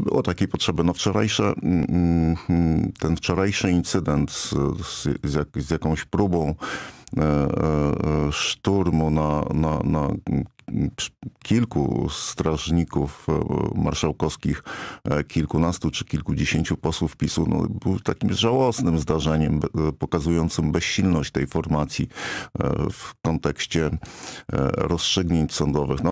nie było takiej potrzeby. No wczorajsze, mm, mm, ten wczorajszy incydent z, z, jak, z jakąś próbą e, e, szturmu na, na, na mm, kilku strażników e, marszałkowskich, kilkunastu czy kilkudziesięciu posłów PiSu, no, był takim żałosnym zdarzeniem, pokazującym bezsilność tej formacji w kontekście rozstrzygnięć sądowych. No,